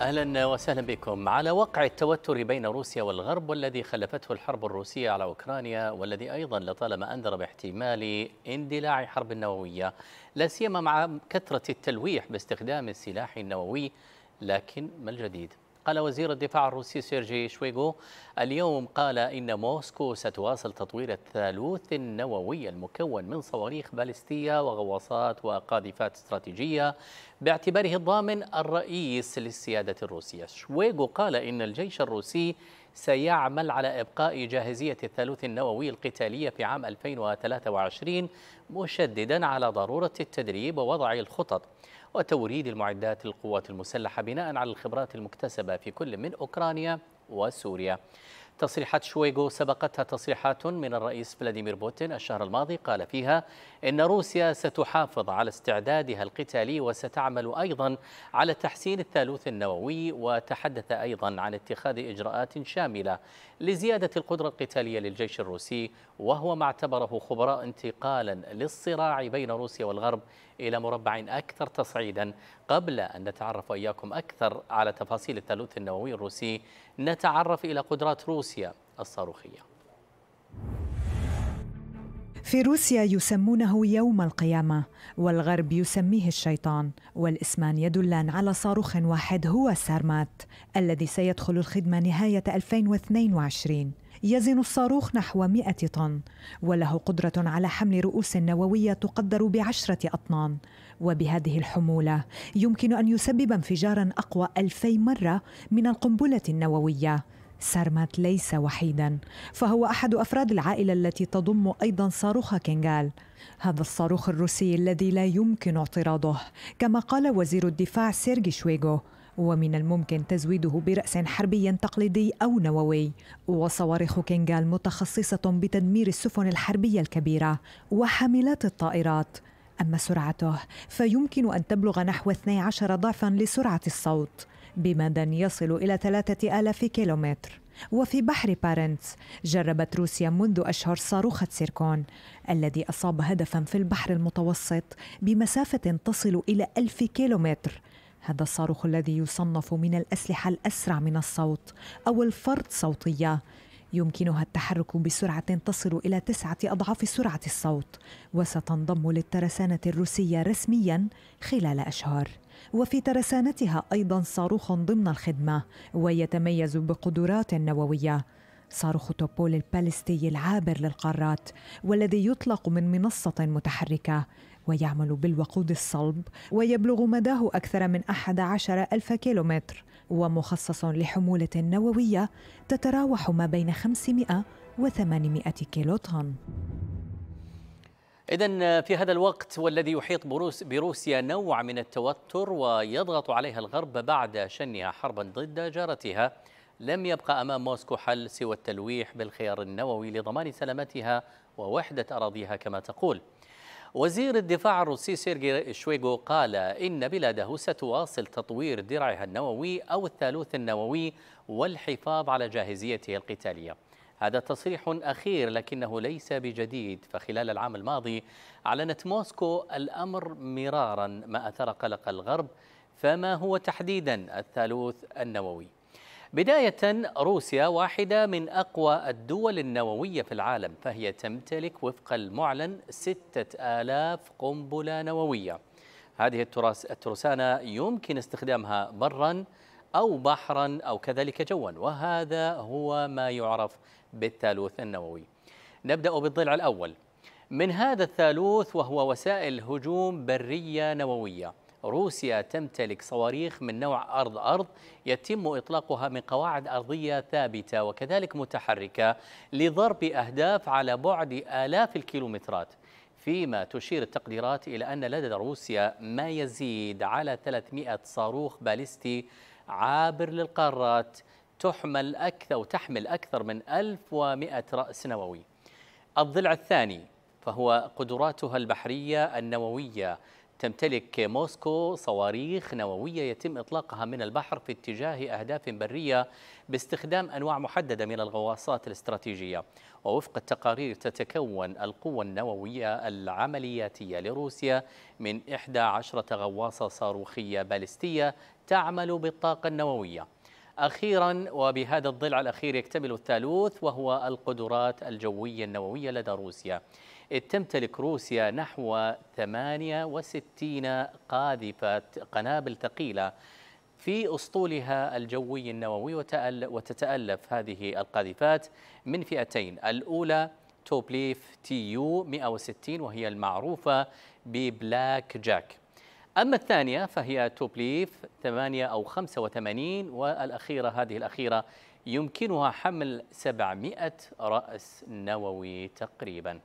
أهلا وسهلا بكم على وقع التوتر بين روسيا والغرب والذي خلفته الحرب الروسية على أوكرانيا والذي أيضا لطالما أنذر باحتمال اندلاع حرب نووية لا سيما مع كثرة التلويح باستخدام السلاح النووي لكن ما الجديد؟ قال وزير الدفاع الروسي سيرجي شويغو اليوم قال إن موسكو ستواصل تطوير الثالوث النووي المكون من صواريخ بالستية وغواصات وقاذفات استراتيجية باعتباره الضامن الرئيس للسيادة الروسية شويغو قال إن الجيش الروسي سيعمل على إبقاء جاهزية الثالوث النووي القتالية في عام 2023 مشددا على ضرورة التدريب ووضع الخطط وتوريد المعدات للقوات المسلحة بناء على الخبرات المكتسبة في كل من أوكرانيا وسوريا تصريحات شويغو سبقتها تصريحات من الرئيس فلاديمير بوتين الشهر الماضي قال فيها إن روسيا ستحافظ على استعدادها القتالي وستعمل أيضا على تحسين الثالوث النووي وتحدث أيضا عن اتخاذ إجراءات شاملة لزيادة القدرة القتالية للجيش الروسي وهو ما اعتبره خبراء انتقالا للصراع بين روسيا والغرب إلى مربع أكثر تصعيدا قبل أن نتعرف إياكم أكثر على تفاصيل الثالوث النووي الروسي نتعرف إلى قدرات روسيا الصاروخية في روسيا يسمونه يوم القيامة والغرب يسميه الشيطان والاسمان يدلان على صاروخ واحد هو سارمات الذي سيدخل الخدمة نهاية 2022 يزن الصاروخ نحو 100 طن وله قدرة على حمل رؤوس نووية تقدر بعشرة أطنان وبهذه الحمولة يمكن أن يسبب انفجارا أقوى ألفي مرة من القنبلة النووية سارمات ليس وحيدا فهو احد افراد العائله التي تضم ايضا صاروخ كينغال هذا الصاروخ الروسي الذي لا يمكن اعتراضه كما قال وزير الدفاع سيرجي شويغو ومن الممكن تزويده برأس حربي تقليدي أو نووي وصواريخ كينغال متخصصة بتدمير السفن الحربية الكبيرة وحاملات الطائرات أما سرعته فيمكن أن تبلغ نحو 12 ضعفا لسرعة الصوت بمدى يصل إلى 3000 كيلومتر وفي بحر بارنتس جربت روسيا منذ أشهر صاروخة سيركون الذي أصاب هدفا في البحر المتوسط بمسافة تصل إلى ألف كيلومتر هذا الصاروخ الذي يصنف من الأسلحة الأسرع من الصوت أو الفرد صوتية يمكنها التحرك بسرعة تصل إلى تسعة أضعاف سرعة الصوت وستنضم للترسانة الروسية رسميا خلال أشهر وفي ترسانتها أيضا صاروخ ضمن الخدمة ويتميز بقدرات نووية صاروخ توبول البالستي العابر للقارات والذي يطلق من منصة متحركة ويعمل بالوقود الصلب ويبلغ مداه أكثر من 11 ألف كيلومتر ومخصص لحمولة نووية تتراوح ما بين 500 و 800 كيلو طن إذا في هذا الوقت والذي يحيط بروسيا نوع من التوتر ويضغط عليها الغرب بعد شنها حربا ضد جارتها لم يبقى أمام موسكو حل سوى التلويح بالخيار النووي لضمان سلامتها ووحدة أراضيها كما تقول وزير الدفاع الروسي سيرجي شويغو قال إن بلاده ستواصل تطوير درعها النووي أو الثالوث النووي والحفاظ على جاهزيته القتالية هذا تصريح أخير لكنه ليس بجديد فخلال العام الماضي أعلنت موسكو الأمر مرارا ما أثار قلق الغرب فما هو تحديدا الثالوث النووي بداية روسيا واحدة من أقوى الدول النووية في العالم فهي تمتلك وفق المعلن ستة آلاف قنبلة نووية هذه الترسانة يمكن استخدامها برا أو بحرا أو كذلك جوا وهذا هو ما يعرف بالثالوث النووي نبدأ بالضلع الأول من هذا الثالوث وهو وسائل هجوم برية نووية روسيا تمتلك صواريخ من نوع أرض أرض يتم إطلاقها من قواعد أرضية ثابتة وكذلك متحركة لضرب أهداف على بعد آلاف الكيلومترات فيما تشير التقديرات إلى أن لدى روسيا ما يزيد على 300 صاروخ باليستي عابر للقارات تحمل أكثر وتحمل أكثر من 1100 رأس نووي الضلع الثاني فهو قدراتها البحرية النووية تمتلك موسكو صواريخ نووية يتم إطلاقها من البحر في اتجاه أهداف برية باستخدام أنواع محددة من الغواصات الاستراتيجية ووفق التقارير تتكون القوة النووية العملياتية لروسيا من 11 غواصة صاروخية بالستية تعمل بالطاقة النووية أخيرا وبهذا الضلع الأخير يكتمل الثالوث وهو القدرات الجوية النووية لدى روسيا إذ تمتلك روسيا نحو 68 قاذفة قنابل ثقيلة في أسطولها الجوي النووي وتتألف هذه القاذفات من فئتين الأولى توبليف تي يو 160 وهي المعروفة ببلاك جاك أما الثانية فهي توبليف 8 أو 85 والأخيرة هذه الأخيرة يمكنها حمل 700 رأس نووي تقريباً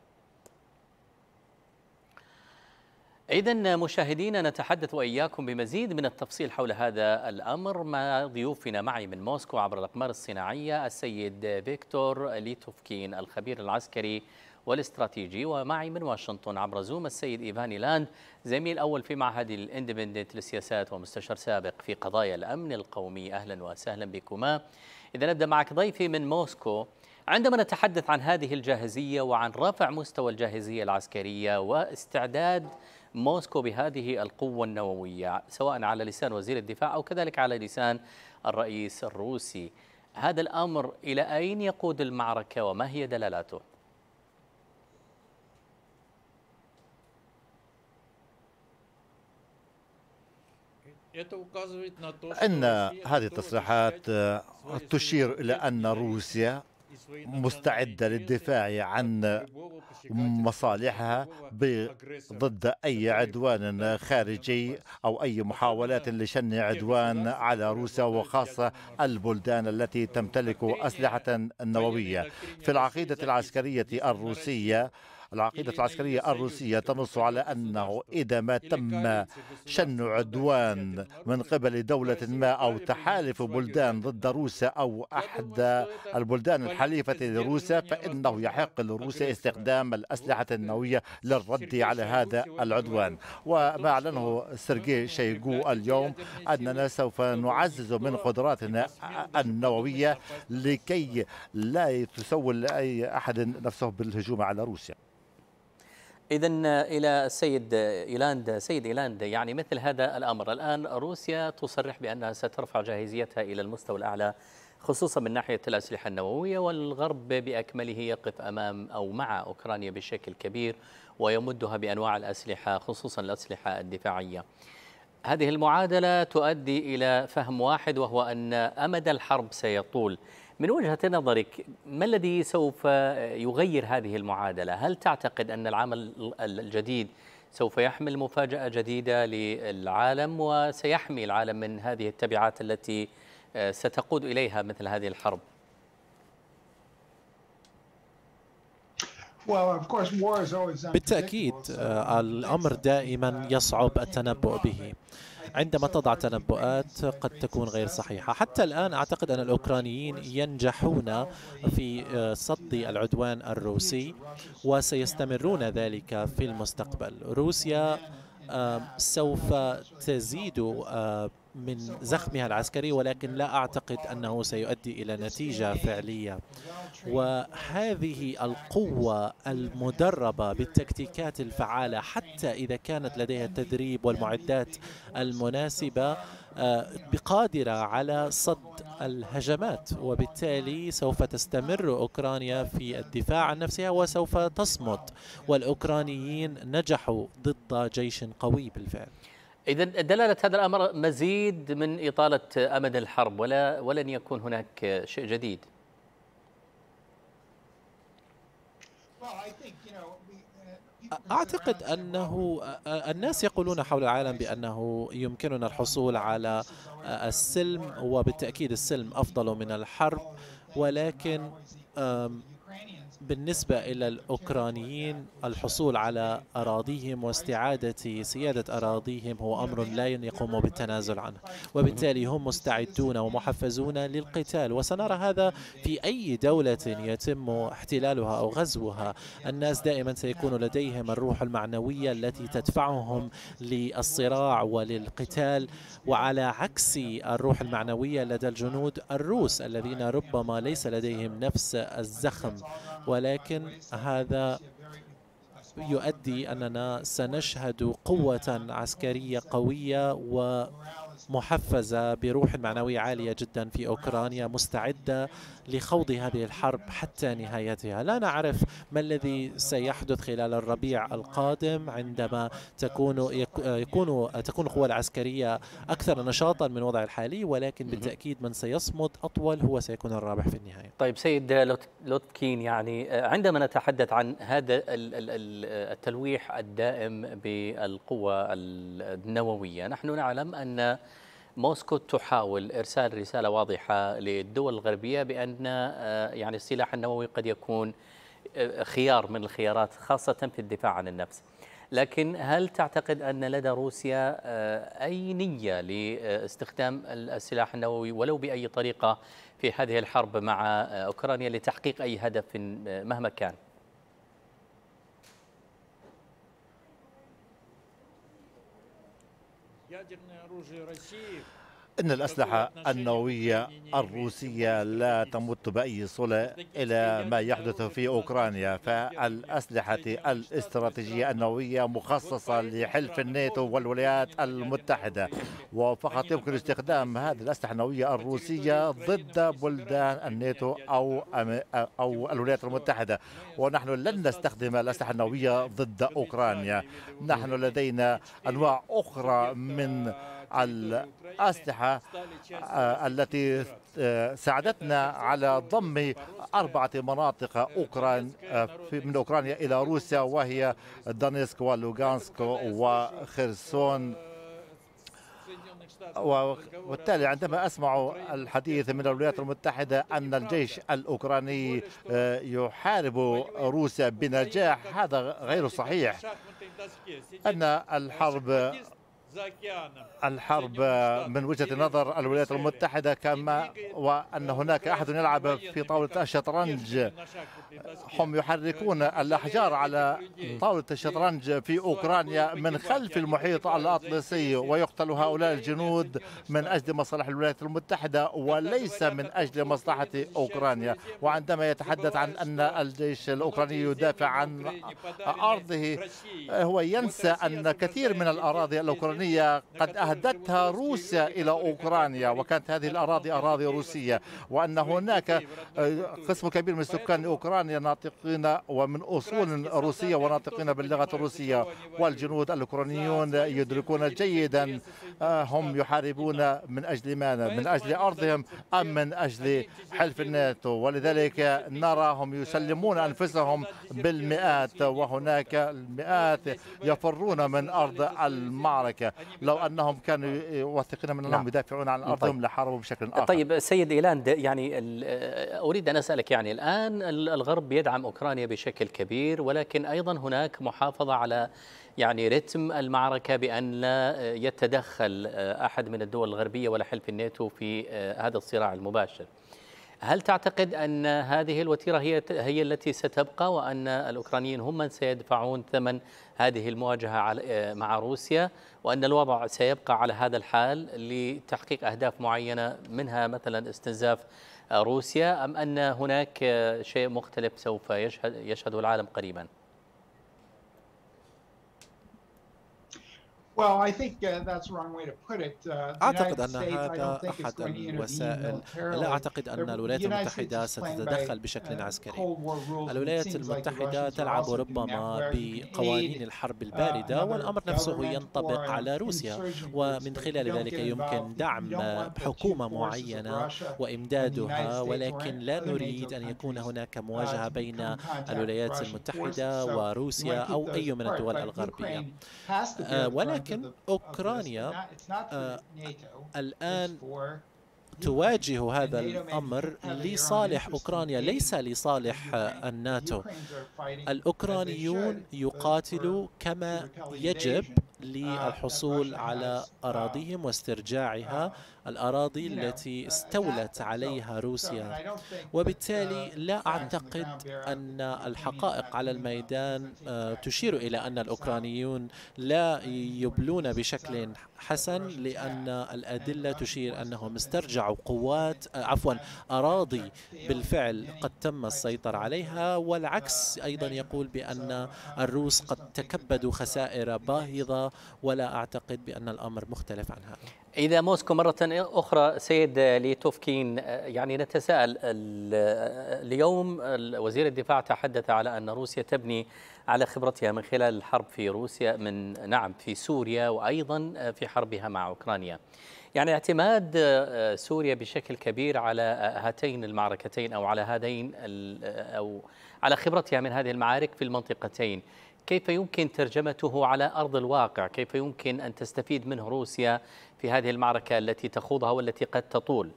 إذا مشاهدينا نتحدث وإياكم بمزيد من التفصيل حول هذا الأمر مع ضيوفنا معي من موسكو عبر الأقمار الصناعية السيد فيكتور ليتوفكين الخبير العسكري والاستراتيجي ومعي من واشنطن عبر زوم السيد إيفاني لاند زميل أول في معهد الاندبندنت للسياسات ومستشار سابق في قضايا الأمن القومي أهلا وسهلا بكما إذا نبدأ معك ضيفي من موسكو عندما نتحدث عن هذه الجاهزية وعن رفع مستوى الجاهزية العسكرية واستعداد موسكو بهذه القوة النووية سواء على لسان وزير الدفاع أو كذلك على لسان الرئيس الروسي هذا الأمر إلى أين يقود المعركة وما هي دلالاته؟ أن هذه التصريحات تشير إلى أن روسيا مستعدة للدفاع عن مصالحها ضد أي عدوان خارجي أو أي محاولات لشن عدوان على روسيا وخاصة البلدان التي تمتلك أسلحة نووية في العقيدة العسكرية الروسية العقيدة العسكرية الروسية تنص على أنه إذا ما تم شن عدوان من قبل دولة ما أو تحالف بلدان ضد روسيا أو أحد البلدان الحليفة لروسيا فإنه يحق لروسيا استخدام الأسلحة النووية للرد على هذا العدوان وما أعلنه سيرجي شيغو اليوم أننا سوف نعزز من قدراتنا النووية لكي لا تسول أي أحد نفسه بالهجوم على روسيا إذا إلى السيد إيلاند سيد إيلاند يعني مثل هذا الأمر الآن روسيا تصرح بأنها سترفع جاهزيتها إلى المستوى الأعلى خصوصا من ناحية الأسلحة النووية والغرب بأكمله يقف أمام أو مع أوكرانيا بشكل كبير ويمدها بأنواع الأسلحة خصوصا الأسلحة الدفاعية هذه المعادلة تؤدي إلى فهم واحد وهو أن أمد الحرب سيطول من وجهة نظرك ما الذي سوف يغير هذه المعادلة؟ هل تعتقد أن العام الجديد سوف يحمل مفاجأة جديدة للعالم وسيحمي العالم من هذه التبعات التي آه، ستقود إليها مثل هذه الحرب؟ بالتأكيد آه، الأمر دائما يصعب التنبؤ به عندما تضع تنبؤات قد تكون غير صحيحة حتى الآن أعتقد أن الأوكرانيين ينجحون في آه، صد العدوان الروسي وسيستمرون ذلك في المستقبل روسيا آه، سوف تزيد من زخمها العسكري ولكن لا أعتقد أنه سيؤدي إلى نتيجة فعلية وهذه القوة المدربة بالتكتيكات الفعالة حتى إذا كانت لديها التدريب والمعدات المناسبة آه، بقادرة على صد الهجمات وبالتالي سوف تستمر أوكرانيا في الدفاع عن نفسها وسوف تصمد والأوكرانيين نجحوا ضد جيش قوي بالفعل إذا دلالة هذا الأمر مزيد من إطالة أمد الحرب ولا ولن يكون هناك شيء جديد. Uh, أعتقد أنه آه، آه، الناس يقولون حول العالم بأنه يمكننا الحصول على آه، السلم وبالتأكيد السلم أفضل من الحرب ولكن بالنسبة إلى الأوكرانيين الحصول على أراضيهم واستعادة سيادة أراضيهم هو أمر لا يقوم بالتنازل عنه وبالتالي هم مستعدون ومحفزون للقتال وسنرى هذا في أي دولة يتم احتلالها أو غزوها الناس دائما سيكون لديهم الروح المعنوية التي تدفعهم للصراع وللقتال وعلى عكس الروح المعنوية لدى الجنود الروس الذين ربما ليس لديهم نفس الزخم ولكن هذا يؤدي أننا سنشهد قوة عسكرية قوية و محفزة بروح معنوية عالية جدا في أوكرانيا مستعدة لخوض هذه الحرب حتى نهايتها لا نعرف ما الذي سيحدث خلال الربيع القادم عندما تكون يكون تكون القوى العسكرية أكثر نشاطا من وضع الحالي ولكن بالتأكيد من سيصمد أطول هو سيكون الرابح في النهاية طيب سيد لوتكين يعني آه، عندما نتحدث عن هذا التلويح الدائم بالقوى النووية نحن نعلم أن موسكو تحاول ارسال رساله واضحه للدول الغربيه بان آه، يعني السلاح النووي قد يكون آه، خيار من الخيارات خاصه في الدفاع عن النفس. لكن هل تعتقد ان لدى روسيا آه، اي نيه لاستخدام السلاح النووي ولو باي طريقه في هذه الحرب مع اوكرانيا لتحقيق اي هدف مهما كان؟ إن الأسلحة النووية الروسية لا تمت بأي صلة إلى ما يحدث في أوكرانيا فالأسلحة الاستراتيجية النووية مخصصة لحلف الناتو والولايات المتحدة وفقط يمكن استخدام هذه الأسلحة النووية الروسية ضد بلدان الناتو أو أو الولايات المتحدة ونحن لن نستخدم الأسلحة النووية ضد أوكرانيا نحن لدينا أنواع أخرى من الأسلحة آه، التي آه، ساعدتنا على ضم أربعة مناطق أوكران آه، من أوكرانيا إلى روسيا وهي دانيسك ولوغانسك وخرسون وبالتالي عندما أسمع الحديث من الولايات المتحدة أن الجيش الأوكراني يحارب روسيا بنجاح هذا غير صحيح أن الحرب الحرب من وجهة نظر الولايات المتحدة كما وأن هناك أحد يلعب في طاولة الشطرنج هم يحركون الأحجار على طاولة الشطرنج في أوكرانيا من خلف المحيط الأطلسي ويقتل هؤلاء الجنود من أجل مصالح الولايات المتحدة وليس من أجل مصلحة أوكرانيا وعندما يتحدث عن أن الجيش الأوكراني يدافع عن أرضه هو ينسى أن كثير من الأراضي الأوكرانية أوكرانية قد أهدتها روسيا إلى أوكرانيا وكانت هذه الأراضي أراضي روسية وأن هناك آه، قسم كبير من سكان أوكرانيا ناطقين ومن أصول روسية وناطقين باللغة الروسية والجنود الأوكرانيون يدركون جيدا آه، هم يحاربون من أجل ماذا من أجل أرضهم أم من أجل حلف الناتو ولذلك نراهم يسلمون أنفسهم بالمئات وهناك المئات يفرون من أرض المعركة لو انهم كانوا واثقين من انهم نعم. يدافعون عن ارضهم طيب. لحاربوا بشكل اخر طيب سيد ايلان يعني اريد ان اسالك يعني الان الغرب يدعم اوكرانيا بشكل كبير ولكن ايضا هناك محافظه على يعني رتم المعركة بأن لا يتدخل أحد من الدول الغربية ولا حلف الناتو في آه، هذا الصراع المباشر هل تعتقد أن هذه الوتيرة هي هي التي ستبقى وأن الأوكرانيين هم من سيدفعون ثمن هذه المواجهة مع روسيا وأن الوضع سيبقى على هذا الحال لتحقيق أهداف معينة منها مثلا استنزاف روسيا أم أن هناك شيء مختلف سوف يشهد يشهده العالم قريباً؟ أعتقد أن هذا أحد الوسائل لا أعتقد أن الولايات المتحدة ستتدخل uh, بشكل عسكري الولايات المتحدة تلعب ربما بقوانين الحرب uh, الباردة والأمر نفسه ينطبق على روسيا ومن خلال ذلك يمكن دعم حكومة معينة وإمدادها ولكن لا نريد أن يكون uh, هناك مواجهة بين الولايات المتحدة وروسيا أو أي من الدول الغربية آه، ولكن لكن أوكرانيا آه، الآن تواجه هذا الأمر لصالح أوكرانيا ليس لصالح الناتو الأوكرانيون يقاتلوا كما يجب للحصول على أراضيهم واسترجاعها الأراضي التي استولت عليها روسيا وبالتالي لا أعتقد أن الحقائق على الميدان آه، تشير إلى أن الأوكرانيون لا يبلون بشكل حسن لأن الأدلة تشير أنهم استرجعوا قوات آه، عفوا أراضي بالفعل قد تم السيطرة عليها والعكس أيضا يقول بأن الروس قد تكبدوا خسائر باهظة ولا أعتقد بأن الأمر مختلف عن هذا إذا موسكو مرة أخرى سيد ليتوفكين يعني نتساءل اليوم وزير الدفاع تحدث على أن روسيا تبني على خبرتها من خلال الحرب في روسيا من نعم في سوريا وأيضا في حربها مع أوكرانيا يعني اعتماد آه، سوريا بشكل كبير على آه، هاتين المعركتين أو على هذين آه، أو على خبرتها من هذه المعارك في المنطقتين كيف يمكن ترجمته على أرض الواقع كيف يمكن أن تستفيد منه روسيا في هذه المعركة التي تخوضها والتي قد تطول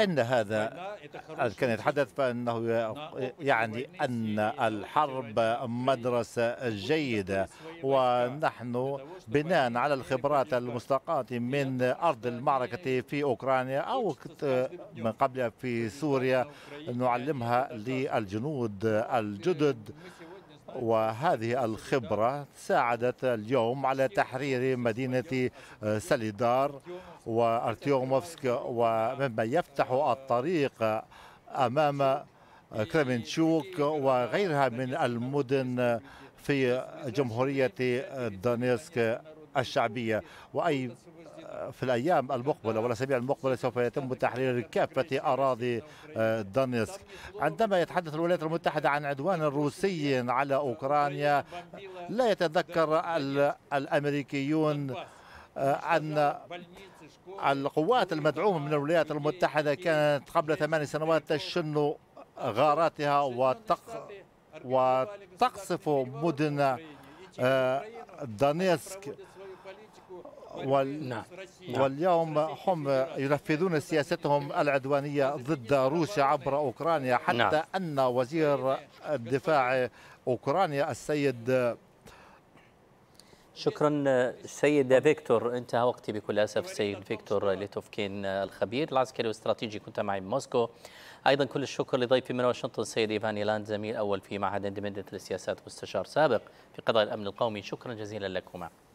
ان هذا آه، كان يتحدث فانه يعني ان الحرب مدرسه جيده ونحن بناء على الخبرات المستقاه من ارض المعركه في اوكرانيا او من قبل في سوريا نعلمها للجنود الجدد وهذه الخبرة ساعدت اليوم على تحرير مدينة آه، سليدار وأرتيوموفسك ومما يفتح الطريق أمام آه، كريمنشوك وغيرها من المدن في جمهورية دونيسك الشعبية وأي في الأيام المقبلة والأسابيع المقبلة سوف يتم تحرير كافة أراضي آه، دانيسك عندما يتحدث الولايات المتحدة عن عدوان روسي على أوكرانيا لا يتذكر الأمريكيون آه، أن القوات المدعومة من الولايات المتحدة كانت قبل ثمان سنوات تشن غاراتها وتق وتقصف مدن آه، دانيسك نعم. نعم. نعم. واليوم هم ينفذون سياستهم العدوانية ضد روسيا عبر أوكرانيا حتى أن وزير الدفاع أوكرانيا السيد شكرا السيد فيكتور انتهى وقتي بكل اسف السيد فيكتور ليتوفكين الخبير العسكري والاستراتيجي كنت معي من موسكو ايضا كل الشكر لضيفي من واشنطن السيد ايفان ايلاند زميل اول في معهد اندمجت للسياسات مستشار سابق في قضايا الامن القومي شكرا جزيلا لكما